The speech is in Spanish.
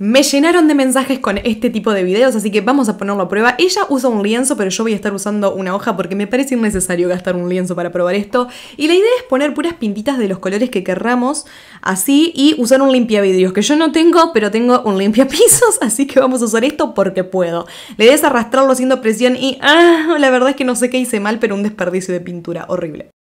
Me llenaron de mensajes con este tipo de videos, así que vamos a ponerlo a prueba. Ella usa un lienzo, pero yo voy a estar usando una hoja porque me parece innecesario gastar un lienzo para probar esto. Y la idea es poner puras pintitas de los colores que querramos, así, y usar un limpiavidrios, que yo no tengo, pero tengo un limpiapisos, así que vamos a usar esto porque puedo. La idea es arrastrarlo haciendo presión y, ah, la verdad es que no sé qué hice mal, pero un desperdicio de pintura horrible.